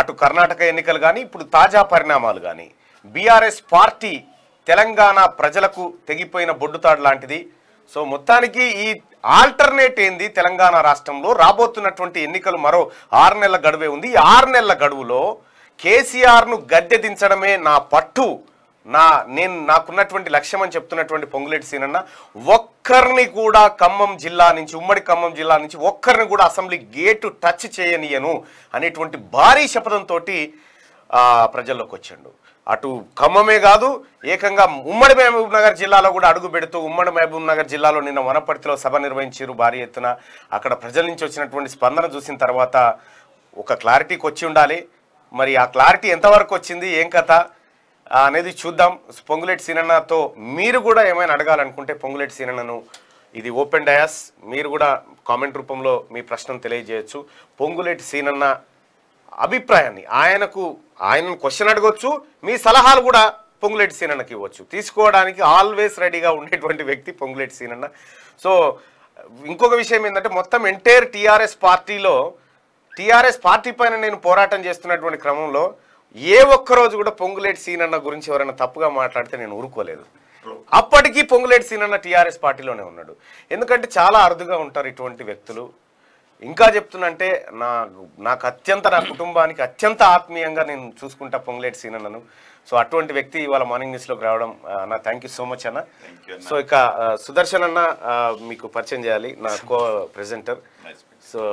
అటు కర్ణాటక ఎన్నికలు కానీ ఇప్పుడు తాజా పరిణామాలు కానీ బీఆర్ఎస్ పార్టీ తెలంగాణ ప్రజలకు తెగిపోయిన బొడ్డుతాడు లాంటిది సో మొత్తానికి ఈ ఆల్టర్నేట్ ఏంది తెలంగాణ రాష్ట్రంలో రాబోతున్నటువంటి ఎన్నికలు మరో ఆరు నెలల గడువే ఉంది ఈ ఆరు నెలల గడువులో కేసీఆర్ను గద్దె దించడమే నా పట్టు నా నేను నాకున్నటువంటి లక్ష్యం అని చెప్తున్నటువంటి పొంగులేటి సీనన్న ఒక్కరిని కూడా ఖమ్మం జిల్లా నుంచి ఉమ్మడి ఖమ్మం జిల్లా నుంచి ఒక్కరిని కూడా అసెంబ్లీ గేటు టచ్ చేయనియను అనేటువంటి భారీ శపథంతో ప్రజల్లోకి వచ్చాడు అటు ఖమ్మమే కాదు ఏకంగా ఉమ్మడి మహబూబ్ నగర్ జిల్లాలో కూడా అడుగు పెడుతూ ఉమ్మడి మహబూబ్ నగర్ జిల్లాలో నిన్న వనపర్తిలో సభ నిర్వహించారు భారీ ఎత్తున అక్కడ ప్రజల నుంచి వచ్చినటువంటి స్పందన చూసిన తర్వాత ఒక క్లారిటీకి వచ్చి ఉండాలి మరి ఆ క్లారిటీ ఎంతవరకు వచ్చింది ఏం కథ అనేది చూద్దాం పొంగులేటి సీనన్నతో మీరు కూడా ఏమైనా అడగాలనుకుంటే పొంగులేటి సీనన్నను ఇది ఓపెన్ డయాస్ మీరు కూడా కామెంట్ రూపంలో మీ ప్రశ్నను తెలియజేయచ్చు పొంగులేటి సీనన్న అభిప్రాయాన్ని ఆయనకు ఆయన క్వశ్చన్ అడగవచ్చు మీ సలహాలు కూడా పొంగులేటి సీనన్నకి ఇవ్వచ్చు తీసుకోవడానికి ఆల్వేస్ రెడీగా ఉండేటువంటి వ్యక్తి పొంగులేటి సీనన్న సో ఇంకొక విషయం ఏంటంటే మొత్తం ఎంటైర్ టీఆర్ఎస్ పార్టీలో టీఆర్ఎస్ పార్టీ పైన నేను పోరాటం చేస్తున్నటువంటి క్రమంలో ఏ ఒక్కరోజు కూడా పొంగులేటి అన్న గురించి ఎవరైనా తప్పుగా మాట్లాడితే నేను ఊరుకోలేదు అప్పటికీ పొంగులేటి అన్న టీఆర్ఎస్ పార్టీలోనే ఉన్నాడు ఎందుకంటే చాలా అరుదుగా ఉంటారు ఇటువంటి వ్యక్తులు ఇంకా చెప్తున్నంటే నా నాకు అత్యంత నా కుటుంబానికి అత్యంత ఆత్మీయంగా నేను చూసుకుంటా పొంగులేటి అన్నను సో అటువంటి వ్యక్తి ఇవాళ మార్నింగ్ న్యూస్లోకి రావడం అన్న థ్యాంక్ యూ సో మచ్ అన్న సో ఇక సుదర్శన్ అన్న మీకు పరిచయం చేయాలి నా కో ప్రెజెంటర్ సో